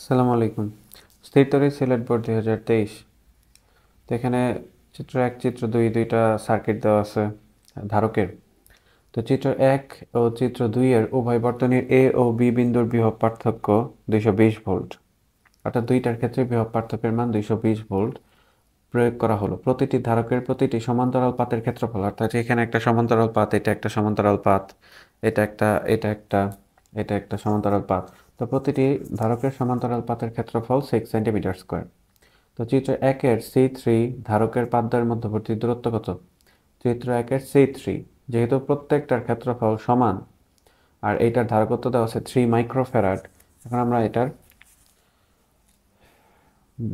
আসসালামু আলাইকুম স্থিরতরী সিলেট বোর্ড দুই হাজার তেইশ তো এখানে চিত্র এক চিত্র দুই দুইটা সার্কিট দেওয়া আছে ধারকের তো চিত্র এক ও চিত্র দুই এর উভয় বর্তনীর এ ও বি বিন্দুর বৃহৎ পার্থক্য দুইশো বিশ ভোল্ট অর্থাৎ দুইটার ক্ষেত্রে বৃহৎ পার্থক্যের মান দুইশো বিশ ভোল্ট প্রয়োগ করা হলো প্রতিটি ধারকের প্রতিটি সমান্তরাল পাতের ক্ষেত্রফল অর্থাৎ এখানে একটা সমান্তরাল পাত এটা একটা সমান্তরাল পাত এটা একটা এটা একটা এটা একটা সমান্তরাল পাত তো প্রতিটি ধারকের সমান্তরাল পাতের ক্ষেত্রফল সিক্স সেন্টিমিটার স্কোয়ার তো চিত্র একের সি থ্রি ধারকের পাদ্ময়ের মধ্যবর্তী দূরত্ব কত চিত্র একের সি থ্রি যেহেতু প্রত্যেকটার ক্ষেত্রফল সমান আর এইটার ধারকত্ব দেওয়া আছে থ্রি মাইক্রোফেরাট এখন আমরা এটার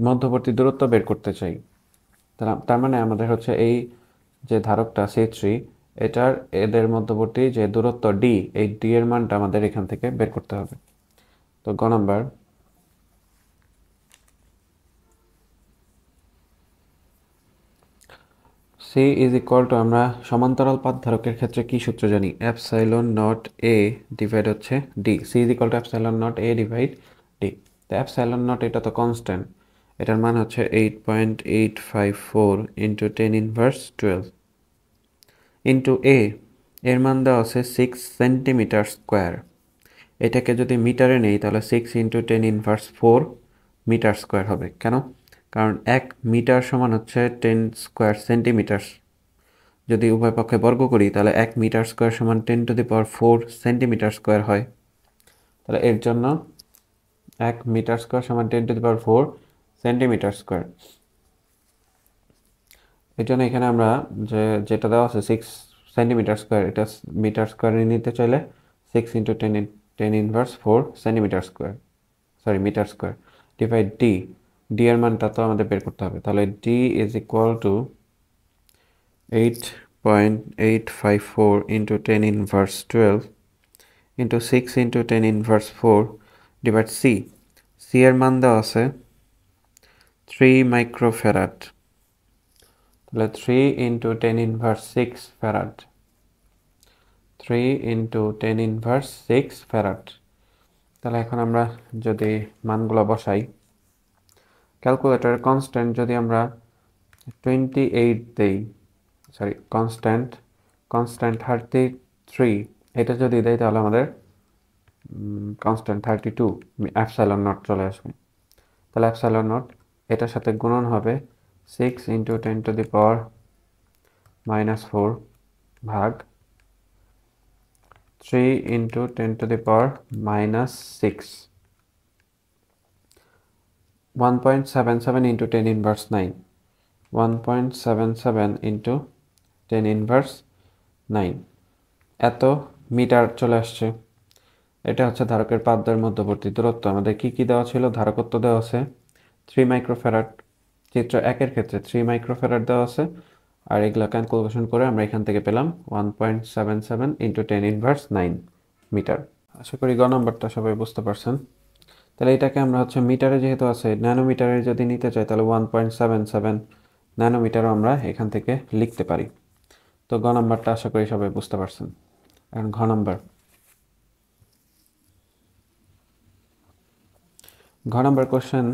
মধ্যবর্তী দূরত্ব বের করতে চাই তার মানে আমাদের হচ্ছে এই যে ধারকটা সি থ্রি এটার এদের মধ্যবর্তী যে দূরত্ব ডি এই ডি এর মানটা আমাদের এখান থেকে বের করতে হবে তো গ number C is equal to আমরা সমান্তরাল পাত ধারকের ক্ষেত্রে কি সূত্র জানি অ্যাপসাইলন নট এ ডিভাইড হচ্ছে D C is equal to epsilon naught A divide D তো অ্যাপসাইলন নট এটা তো কনস্ট্যান্ট এটার মান হচ্ছে eight point eight five four into ten inverse twelve into A এর মান দেওয়া আছে সিক্স সেন্টিমিটার স্কোয়ার এটাকে যদি মিটারে নেই তাহলে six into ten inverse four metre square হবে কেন কারণ এক মিটার সমান হচ্ছে টেন স্কোয়ার সেন্টিমিটার যদি উভয় পক্ষে বর্গ করি তাহলে এক মিটার স্কোয়ার সমান ten to the power four centimetre square হয় তাহলে এর জন্য এক মিটার স্কোয়ার সমান ten to the power four centimetre square এই জন্য এখানে আমরা যে যেটা দেওয়া আছে সিক্স সেন্টিমিটার স্কোয়ার এটা মিটার স্কোয়ারে নিতে চাইলে six into ten ten inverse four centimetre square sorry metre square divide D D এর মানটা তো আমাদের বের করতে হবে তাহলে D is equal two eight point eight five four into ten inverse twelve into six into ten inverse four divide C C এর মান দেওয়া আছে থ্রি মাইক্রোফেরাট তাহলে three into ten inverse six farad three into ten inverse six farad তাহলে এখন আমরা যদি মানগুলো বসাই ক্যালকুলেটরের কনস্ট্যান্ট যদি আমরা টোয়েন্টি এইট দিই sorry constant constant thirty three এটা যদি দেয় তাহলে আমাদের constant thirty two epsilon naught চলে আসবে তাহলে অ্যাপসাইলন নট এটার সাথে গুণন হবে six into ten to the power minus four ভাগ 3 into 10 to the power minus 6 1.77 into 10 inverse 9 1.77 into 10 inverse 9 এত মিটার চলে আসছে এটা হচ্ছে ধারকের পাদ্মের মধ্যবর্তী দূরত্ব আমাদের কি কি দেওয়া ছিল ধারকত্ব দেওয়া আছে থ্রি মাইক্রোফেরাট চিত্র একের ক্ষেত্রে থ্রি মাইক্রোফেরাট দেওয়া আছে আর এগুলা ক্যালকুলেশন করে আমরা এখান থেকে পেলাম one point seven seven into ten inverse nine metre আশা করি গ নম্বরটা সবাই বুঝতে পারছেন তাহলে এটাকে আমরা হচ্ছে মিটারে যেহেতু আছে ন্যানোমিটারে যদি নিতে চাই তাহলে ওয়ান পয়েন্ট সেভেন সেভেন ন্যানোমিটারও আমরা এখান থেকে লিখতে পারি তো গ নম্বরটা আশা করি সবাই বুঝতে পারছেন এখন ঘ নম্বর ঘ নম্বর কোশ্চেন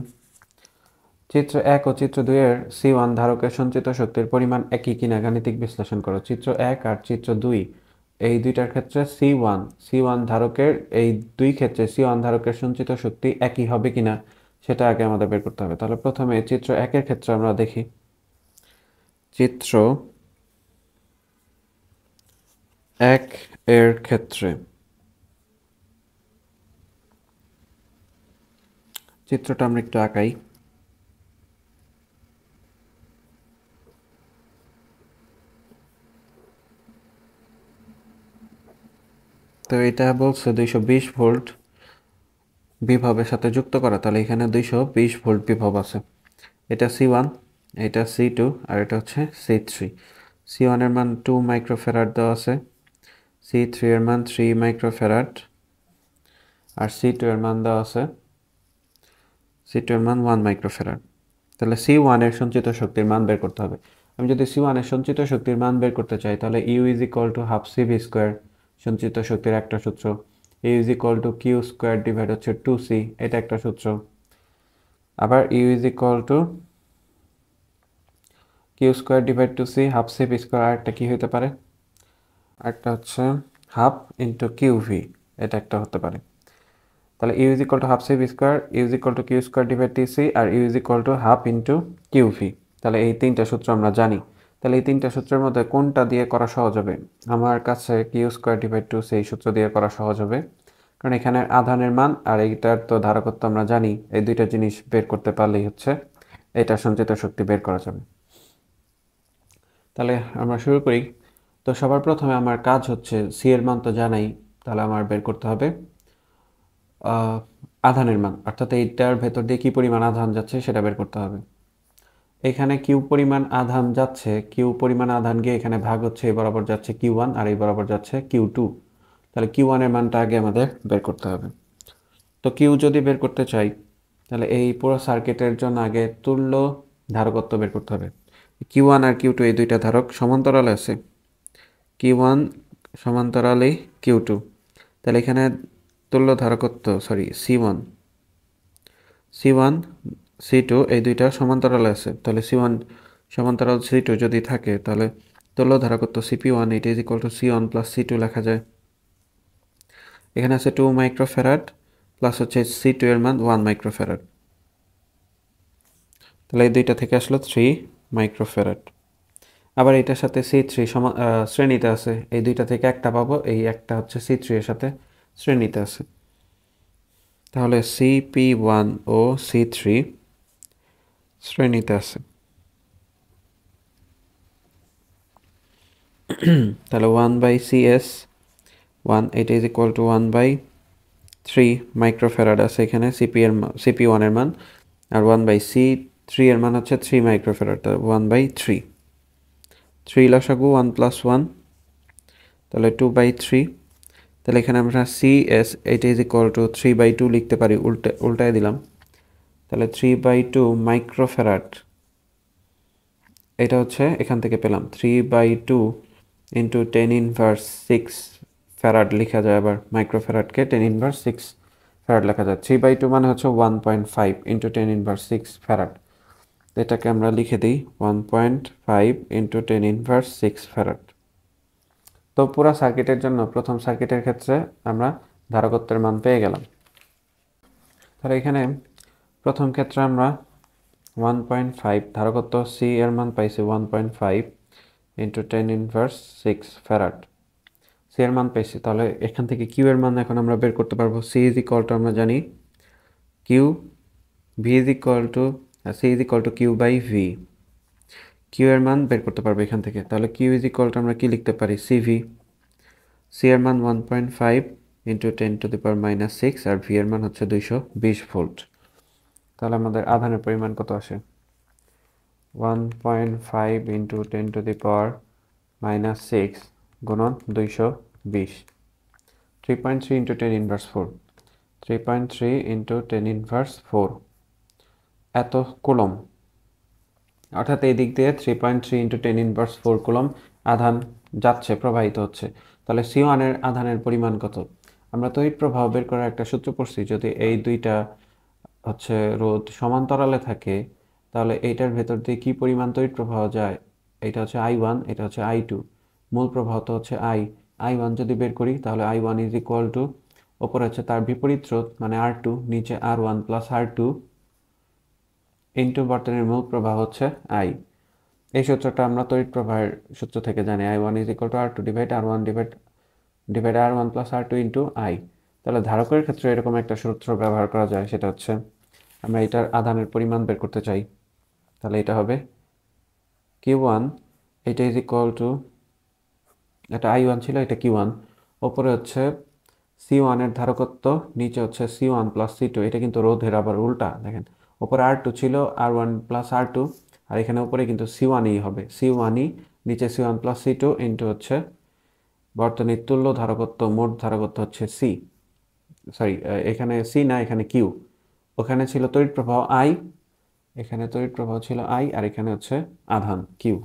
চিত্র এক ও চিত্র দুই এর সি ওয়ান ধারকের সঞ্চিত শক্তির পরিমাণ একই কিনা গাণিতিক বিশ্লেষণ করো চিত্র এক আর চিত্র দুই এই দুইটার ক্ষেত্রে সি ওয়ান সি ওয়ান ধারকের এই দুই ক্ষেত্রে সি ওয়ান ধারকের সঞ্চিত শক্তি একই হবে কিনা সেটা আগে আমাদের বের করতে হবে তাহলে প্রথমে চিত্র একের ক্ষেত্রে আমরা দেখি চিত্র এক এর ক্ষেত্রে চিত্রটা আমরা একটু আঁকাই তো এটা বলছে দুইশো বিশ ভোল্ট বিভবের সাথে যুক্ত করা তাহলে এখানে দুইশো বিশ ভোল্ট বিভব আছে এটা সি ওয়ান এটা সি টু আর এটা হচ্ছে সি থ্রি সি ওয়ানের মান টু মাইক্রোফেরাট দেওয়া আছে সি থ্রি এর মান থ্রি মাইক্রোফেরাট আর সি টু এর মান দেওয়া আছে সি টু এর মান ওয়ান মাইক্রোফেরাট তাহলে সি ওয়ানের সঞ্চিত শক্তির মান বের করতে হবে আমি যদি সি ওয়ানের সঞ্চিত শক্তির মান বের করতে চাই তাহলে U is equal to half C V square সঞ্চিত শক্তির একটা সূত্র U is equal to Q square divide হচ্ছে টু সি এটা একটা সূত্র আবার U is equal to Q square divide two C half C V square আরেকটা কী হতে পারে একটা হচ্ছে হাফ ইন্টু কিউ ভি এটা একটা হতে পারে তাহলে U is equal to half C V square U is equal to Q square divide T C আর U is equal to half into Q V তাহলে এই তিনটা সূত্র আমরা জানি তাহলে এই তিনটা সূত্রের মধ্যে কোনটা দিয়ে করা সহজ হবে আমার কাছে কিউ স্কোয়ার ডিভাইড টু সেই সূত্র দিয়ে করা সহজ হবে কারণ এখানে আধানের মান আর এইটার তো ধারকত্ব আমরা জানি এই দুইটা জিনিস বের করতে পারলেই হচ্ছে এটা সঞ্চিত শক্তি বের করা যাবে তাহলে আমরা শুরু করি তো সবার প্রথমে আমার কাজ হচ্ছে সি এর মান তো জানাই তাহলে আমার বের করতে হবে আধানের মান অর্থাৎ এইটার ভেতর দিয়ে কী পরিমাণ আধান যাচ্ছে সেটা বের করতে হবে এখানে কিউ পরিমাণ আধান যাচ্ছে কিউ পরিমাণ আধান গিয়ে এখানে ভাগ হচ্ছে এই বরাবর যাচ্ছে কিউ ওয়ান আর এই বরাবর যাচ্ছে কিউ টু তাহলে কিউ ওয়ানের মানটা আগে আমাদের বের করতে হবে তো কিউ যদি বের করতে চাই তাহলে এই পুরো সার্কিটের জন্য আগে তুল্য ধারকত্ব বের করতে হবে কিউ ওয়ান আর কিউ টু এই দুইটা ধারক সমান্তরালে আছে কিউ ওয়ান সমান্তরালে কিউ টু তাহলে এখানে তুল্য ধারকত্ব sorry C one C one C two এই দুইটা সমান্তরাল আছে তাহলে সি ওয়ান সমান্তরাল সি টু যদি থাকে তাহলে তলো ধারাকত্ব CP one eight is equal to C one plus C two লেখা যায় এখানে আছে টু মাইক্রোফেরাট প্লাস হচ্ছে সি টু এর মান ওয়ান মাইক্রোফেরাট তাহলে এই দুইটা থেকে আসলো থ্রি মাইক্রোফেরাট আবার এটার সাথে সি থ্রি সমা শ্রেণীতে আছে এই দুইটা থেকে একটা পাবো এই একটা হচ্ছে সি থ্রি এর সাথে শ্রেণীতে আছে তাহলে সিপি ওয়ান ও সি থ্রি শ্রেণীতে আছে তাহলে one by C S one eight is equal to one by three microfarad আছে এখানে সিপি এর সিপি ওয়ানের মান আর ওয়ান বাই সি থ্রি এর মান হচ্ছে থ্রি মাইক্রোফেরাড তাহলে ওয়ান বাই থ্রি থ্রি লসাগু ওয়ান প্লাস ওয়ান তাহলে টু বাই থ্রি তাহলে এখানে আমরা C S eight is equal to three by two লিখতে পারি উল্টে উল্টায় দিলাম তাহলে থ্রি বাই টু মাইক্রোফেরাট এটা হচ্ছে এখান থেকে পেলাম three by two into ten inverse six farad লেখা যায় আবার মাইক্রোফেরাটকে টেন ইনভার্স সিক্স ফেরাট লেখা যায় থ্রি বাই টু মানে হচ্ছে one point five into ten inverse six farad এটাকে আমরা লিখে দিই one point five into ten inverse six farad তো পুরো সার্কিটের জন্য প্রথম সার্কিটের ক্ষেত্রে আমরা ধারকত্বের মান পেয়ে গেলাম তাহলে এখানে প্রথম ক্ষেত্রে আমরা ওয়ান পয়েন্ট ফাইভ ধারকত্ব সি এর মান পাইছি one point five into ten inverse six farad C এর মান পেয়েছি তাহলে এখান থেকে কিউ এর মান এখন আমরা বের করতে পারবো সি ইজ ইকুয়াল আমরা জানি Q V is equal to C is equal to Q by V Q এর মান বের করতে পারবো এখান থেকে তাহলে কিউ ইজ ইকুয়াল আমরা কী লিখতে পারি সি ভি সি এর মান one point five into ten to the power minus six আর ভি এর মান হচ্ছে দুইশো বিশ ভোল্ট তাহলে আমাদের আধানের পরিমাণ কত আসে one point five into ten to the power minus six গুণন দুইশো বিশ three point three into ten inverse four three point three into ten inverse four এত কুলম অর্থাৎ এই দিক দিয়ে three point three into ten inverse four coulomb আধান যাচ্ছে প্রবাহিত হচ্ছে তাহলে সি ওয়ানের আধানের পরিমাণ কত আমরা তৈরি প্রভাব বের করার একটা সূত্র পড়ছি যদি এই দুইটা হচ্ছে রোদ সমান্তরালে থাকে তাহলে এইটার ভেতর দিয়ে কি পরিমাণ তড়িৎ প্রবাহ যায় এটা হচ্ছে আই ওয়ান এটা হচ্ছে আই টু মূল প্রবাহ তো হচ্ছে আই আই ওয়ান যদি বের করি তাহলে I one is equal to ওপরে হচ্ছে তার বিপরীত রোদ মানে আর টু নিচে R one plus R two into বর্তনের মূল প্রবাহ হচ্ছে আই এই সূত্রটা আমরা তড়িৎ প্রবাহের সূত্র থেকে জানি I one is equal to R two divide R one divide divide R one plus R two into I তাহলে ধারকের ক্ষেত্রে এরকম একটা সূত্র ব্যবহার করা যায় সেটা হচ্ছে আমরা এটার আধানের পরিমাণ বের করতে চাই তাহলে এটা হবে কিউ ওয়ান এটা ইজ ইকুয়াল টু এটা আই ওয়ান ছিল এটা কিউ ওয়ান ওপরে হচ্ছে সি ওয়ানের ধারকত্ব নিচে হচ্ছে C one plus C two এটা কিন্তু রোধের আবার উল্টা দেখেন ওপরে আর টু ছিল R one plus R two R এখানে ওপরে কিন্তু সি ওয়ানই হবে সি ওয়ানই নিচে C one plus C two into হচ্ছে বর্তনীর তুল্য ধারকত্ব মোট ধারকত্ব হচ্ছে সি সরি এখানে সি না এখানে কিউ ওখানে ছিল তড়িৎ প্রবাহ আই এখানে তড়িৎ প্রবাহ ছিল আই আর এখানে হচ্ছে আধান কিউ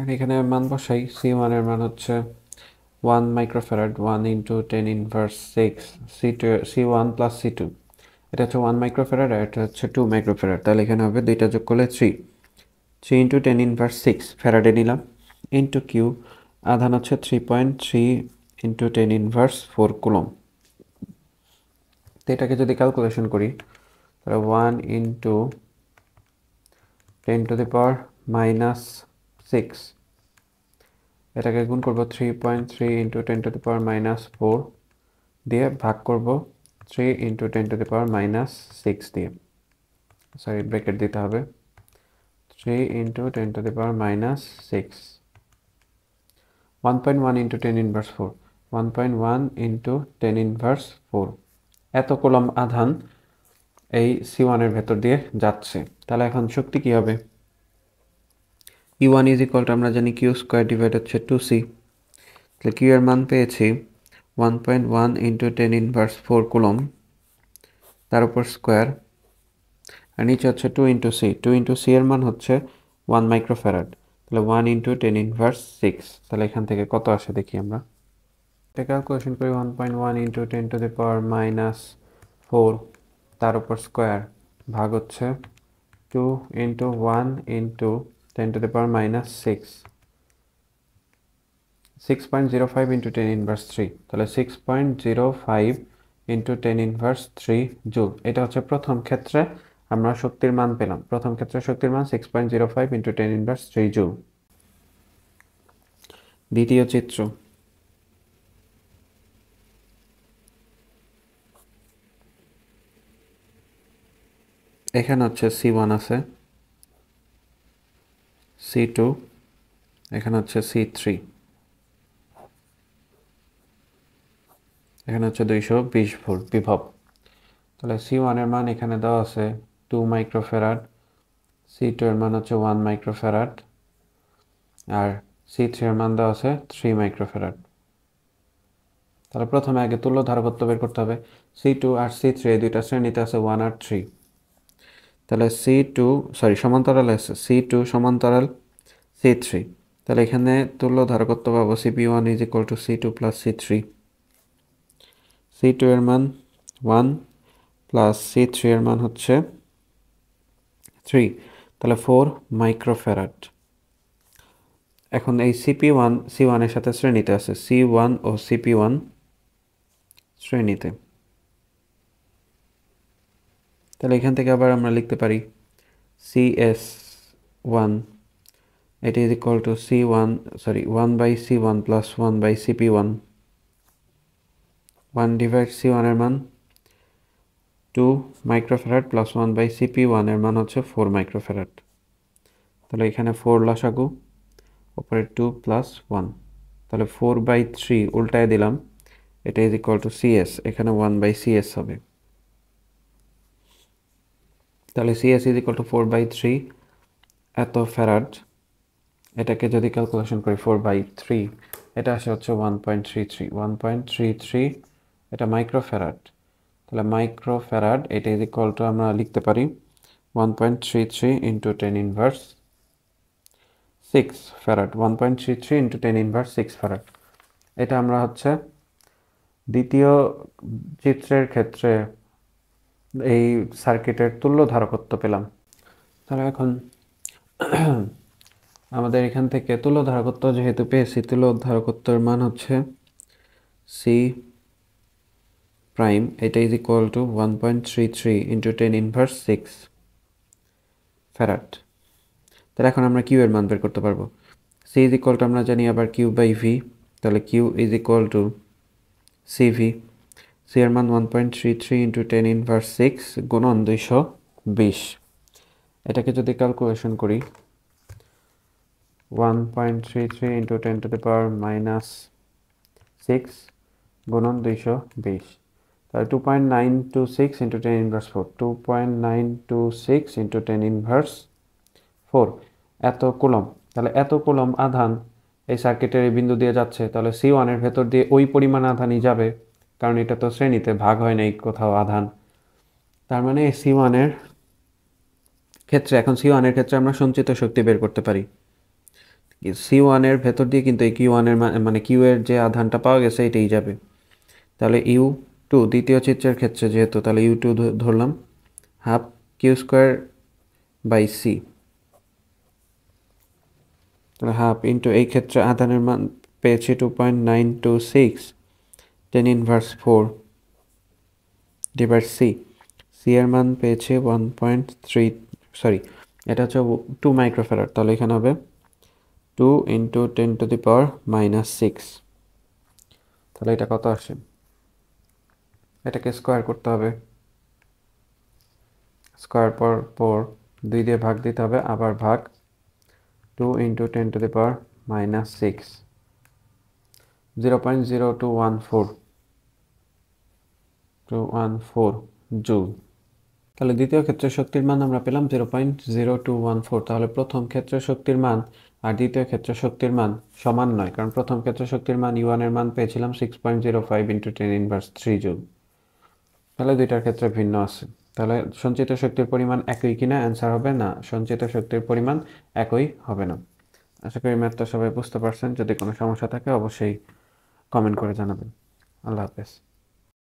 আর এখানে মান বসাই সি ওয়ানের মান হচ্ছে one microfarad one into ten inverse six C two C one plus C two এটা হচ্ছে ওয়ান মাইক্রোফেরাড আর এটা হচ্ছে টু মাইক্রোফেরাড তাহলে এখানে হবে দুইটা যোগ করলে three three into ten inverse six ফেরাডে নিলাম ইন্টু কিউ আধান হচ্ছে three point three into ten inverse four coulomb তো এটাকে যদি ক্যালকুলেশন করি তাহলে one into ten to the power minus six এটাকে গুণ করবো three point three into ten to the power minus four দিয়ে ভাগ করব three into ten to the power minus six দিয়ে সরি ব্রেকেট দিতে হবে three into ten to the power minus six one point one into ten inverse four one point one into ten inverse four এত coulomb আধান এই C ওয়ানের ভেতর দিয়ে যাচ্ছে তাহলে এখন শক্তি কি হবে ই ওয়ান ইজ ইকলটা আমরা জানি কিউ স্কোয়ার ডিভাইড হচ্ছে টু সি তাহলে কিউ এর মান পেয়েছি one point one into ten inverse four coulomb তার উপর স্কোয়ার আর নিচে হচ্ছে two into C two into C এর মান হচ্ছে ওয়ান মাইক্রোফ্যারাড তাহলে one into ten inverse six তাহলে এখান থেকে কত আসে দেখি আমরা একটা ক্যালকুলেশন করি one point one into ten to the power minus four তার উপর স্কোয়ার ভাগ হচ্ছে two into one into ten to the power minus six six point zero five into ten inverse three তাহলে six point zero five into ten inverse three joule এটা হচ্ছে প্রথম ক্ষেত্রে আমরা শক্তির মান পেলাম প্রথম ক্ষেত্রে শক্তির মান six point zero five into ten inverse three joule দ্বিতীয় চিত্র এখানে হচ্ছে সি ওয়ান আছে সি টু এখানে হচ্ছে সি থ্রি এখানে হচ্ছে দুইশো বিশ ভোল্ট বিভব তাহলে সি ওয়ানের মান এখানে দেওয়া আছে টু মাইক্রোফেরাট সি টু এর মান হচ্ছে ওয়ান মাইক্রোফেরাট আর সি থ্রি এর মান দেওয়া আছে থ্রি মাইক্রোফেরাট তাহলে প্রথমে আগে তুল্য ধারকত্ব বের করতে হবে সি টু আর সি থ্রি এই দুইটা শ্রেণীতে আছে ওয়ান আর থ্রি তাহলে সি টু সরি সমান্তরাল আছে সি টু সমান্তরাল সি থ্রি তাহলে এখানে তুল্য ধারকত্ব পাবো CP one is equal to C two plus C three C two এর মান ওয়ান প্লাস সি থ্রি এর মান হচ্ছে থ্রি তাহলে ফোর মাইক্রোফেরাট এখন এই সিপি ওয়ান সি ওয়ানের সাথে শ্রেণীতে আছে সি ওয়ান ও সিপি ওয়ান শ্রেণীতে তাহলে এখান থেকে আবার আমরা লিখতে পারি সি এস ওয়ান এটি is equal to C one sorry one by C one plus one by CP one one divide C ওয়ানের মান two microfarad plus one by CP ওয়ানের মান হচ্ছে ফোর মাইক্রোফেরাট তাহলে এখানে ফোর লাসাগু ওপরে টু প্লাস ওয়ান তাহলে ফোর বাই থ্রি উল্টায় দিলাম এটা ইজ ইকুয়াল টু সিএস এখানে ওয়ান বাই সিএস হবে তাহলে CS is equal to four by three এত ফেরাড এটাকে যদি ক্যালকুলেশন করি ফোর বাই থ্রি এটা আসে হচ্ছে one point three three one point three three এটা মাইক্রো ফেরাড তাহলে মাইক্রো ফেরাড এটা ইজ ইকাল টু আমরা লিখতে পারি one point three three into ten inverse six farad one point three three into ten inverse six farad এটা আমরা হচ্ছে দ্বিতীয় চিত্রের ক্ষেত্রে এই সার্কিটের তুল্য ধারকত্ব পেলাম তাহলে এখন আমাদের এখান থেকে তুল্য ধারকত্ব যেহেতু পেয়েছি তুল্য ধারকত্বের মান হচ্ছে সি প্রাইম এটা one point three three into ten inverse six farad তাহলে এখন আমরা কিউ এর মান বের করতে পারবো সি ইজ ইকুয়াল টু আমরা জানি আবার কিউ বাই ভি তাহলে Q is equal to C V সিয়ার মান one point three three into ten inverse six গুণন দুইশো বিশ এটাকে যদি ক্যালকুলেশন করি one point three three into ten to the power minus six গুণন দুইশো বিশ তাহলে two point nine two six into ten inverse four two point nine two six into ten inverse four এত কুলম তাহলে এত coulomb আধান এই সার্কিটের এই বিন্দু দিয়ে যাচ্ছে তাহলে সি ওয়ানের ভেতর দিয়ে ওই পরিমাণ আধানই যাবে কারণ এটা তো শ্রেণীতে ভাগ হয় নাই কোথাও আধান তার মানে সি ওয়ানের ক্ষেত্রে এখন সি ওয়ানের ক্ষেত্রে আমরা সঞ্চিত শক্তি বের করতে পারি সি ওয়ানের ভেতর দিয়ে কিন্তু এই কিউ ওয়ানের মানে কিউ এর যে আধানটা পাওয়া গেছে এটাই যাবে তাহলে ইউ টু দ্বিতীয় চিত্রের ক্ষেত্রে যেহেতু তাহলে ইউ টু ধরলাম half Q square by C তাহলে হাফ ইন্টু এই ক্ষেত্রে আধানের মান পেয়েছি two point nine two six ten inverse four ডিভার্স সি সি এর মান পেয়েছে ওয়ান পয়েন্ট থ্রি সরি এটা হচ্ছে টু মাইক্রোফেরার তাহলে এখানে হবে two into ten to the power minus six তাহলে এটা কত আসে এটাকে স্কোয়ার করতে হবে স্কোয়ার পর পর দুই দিয়ে ভাগ দিতে হবে আবার ভাগ two into ten to the power minus six 0.0214 joule তাহলে দ্বিতীয় ক্ষেত্র শক্তির মান আমরা পেলাম zero point zero two one four তাহলে প্রথম ক্ষেত্র শক্তির মান আর দ্বিতীয় ক্ষেত্র শক্তির মান সমান নয় কারণ প্রথম ক্ষেত্র শক্তির মান এর মান পেয়েছিলাম six point zero five into ten inverse three joule তাহলে দুইটার ক্ষেত্রে ভিন্ন আছে তাহলে সঞ্চিত শক্তির পরিমাণ একই কিনা অ্যান্সার হবে না সঞ্চিত শক্তির পরিমাণ একই হবে না আশা করি ম্যাথটা সবাই বুঝতে পারছেন যদি কোনো সমস্যা থাকে অবশ্যই কমেন্ট করে জানাবেন আল্লাহ হাফেজ